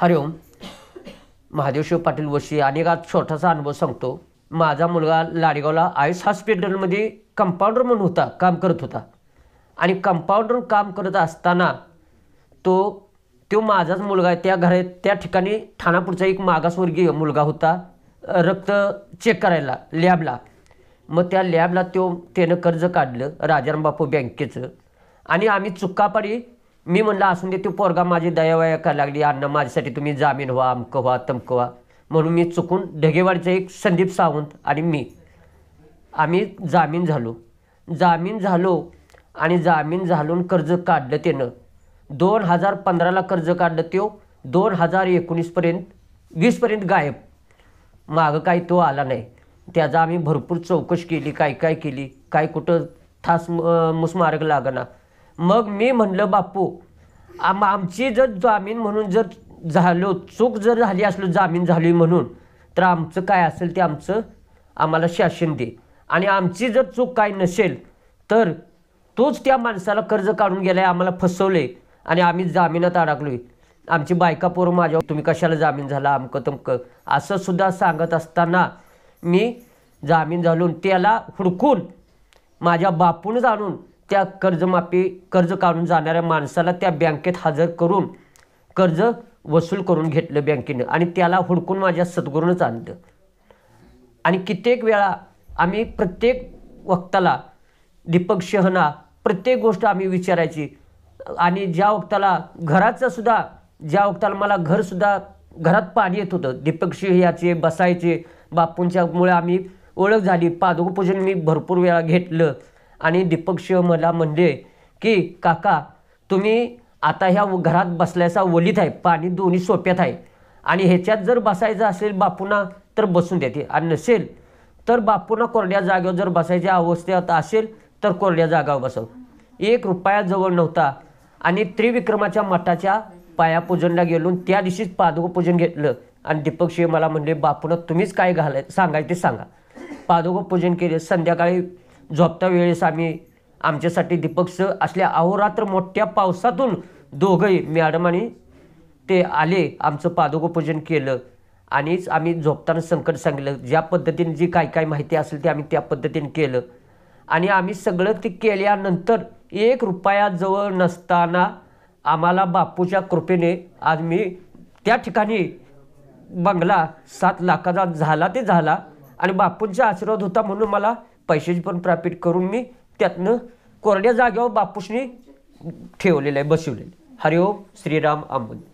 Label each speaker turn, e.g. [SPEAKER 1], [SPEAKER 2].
[SPEAKER 1] हरिओम महादेव शिव पाटील वशी आणि एक आज छोटासा अनुभव सांगतो माझा मुलगा लाडेगावला आयुष हॉस्पिटलमध्ये कंपाऊंडर म्हणून होता काम करत होता आणि कंपाऊंडर काम करत असताना तो तो माझाच मुलगा आहे त्या घरात त्या ठिकाणी ठाणापूरचा एक मागासवर्गीय मुलगा होता रक्त चेक करायला लॅबला मग त्या लॅबला तो त्यानं कर्ज काढलं राजाराम बापू बँकेचं आणि आम्ही चुक्कापाडी मी म्हणलं असून दे ती पोरगा माझी दयावया करायला लागली अण्णा माझ्यासाठी तुम्ही जामीन व्हा अमक व्हा तमक व्हा म्हणून मी चुकून ढगेवाडचे एक संदीप सावंत आणि मी आम्ही जामीन झालो जामीन झालो आणि जामीन झालून कर्ज काढलं त्यानं दोन हजार पंधराला कर्ज काढलं तो दोन हजार एकोणीसपर्यंत वीसपर्यंत गायब मागं काही तो आला नाही त्याचा आम्ही भरपूर चौकशी केली काय काय केली काय कुठं थास मुस्मारक लागना मग मी म्हणलं बापू आम आमची जर जामीन म्हणून जर झालो चूक जर झाली असलो जामीन झाली म्हणून तर आमचं काय असेल ते आमचं आम्हाला शासन दे आणि आमची जर चूक काय नसेल तर तोच त्या माणसाला कर्ज काढून गेलाय आम्हाला फसवले आणि आम्ही जामिनात अडकलोय आमची बायका पोरं माझ्या तुम्ही कशाला जामीन झाला अमकं तमकं असं सुद्धा सांगत असताना मी जामीन झालून त्याला हुडकून माझ्या बापून जाणून त्या कर्जमाफी कर्ज काढून जाणाऱ्या माणसाला त्या बँकेत हजर करून कर्ज वसूल करून घेतलं बँकेनं आणि त्याला हुडकून माझ्या सद्गुरूनच आणलं आणि कित्येक वेळा आम्ही प्रत्येक वक्ताला दीपक शहना प्रत्येक गोष्ट आम्ही विचारायची आणि ज्या वक्ताला घराचा सुद्धा ज्या वक्ताला मला घरसुद्धा घरात पाणी येत होतं दीपक सिंह याचे बसायचे बापूंच्यामुळे आम्ही ओळख झाली पादुकपूजन मी भरपूर वेळा घेतलं आणि दीपक शिव मला म्हणले की काका तुम्ही आता ह्या घरात बसल्याचा ओलीत आहे पाणी दोन्ही सोप्यात आहे आणि ह्याच्यात जर बसायचं असेल बापूंना तर बसून देते आणि नसेल तर बापूंना कोरड्या जागेवर जर बसायच्या अवस्थेत असेल तर कोरड्या जागावर बसव एक रुपया जवळ नव्हता आणि त्रिविक्रमाच्या मठाच्या पायापूजनला गेलो त्या दिवशीच पूजन घेतलं आणि दीपक शिव मला म्हणले बापूनं तुम्हीच काय घालाय सांगायचे ते सांगा पूजन केले संध्याकाळी झोपता वेळेस आम्ही आमच्यासाठी दीपक सर असल्या अहोरात्र मोठ्या पावसातून दोघंही मॅडम आणि ते आले आमचं पादुकोपूजन केलं आणिच आम्ही झोपताना संकट सांगितलं ज्या पद्धतीने जी काही काय माहिती असेल ते आम्ही त्या पद्धतीने केलं आणि आम्ही सगळं ते केल्यानंतर एक रुपयाजवळ नसताना आम्हाला बापूच्या कृपेने आज मी त्या ठिकाणी बंगला सात लाखाचा झाला ते झाला आणि बापूंचा आशीर्वाद होता म्हणून मला पैशाची पण प्रॉफिट करून मी त्यातनं कोरड्या जागेवर बापूसने ठेवलेलं आहे बसवलेलं हरिओम श्रीराम आंबोली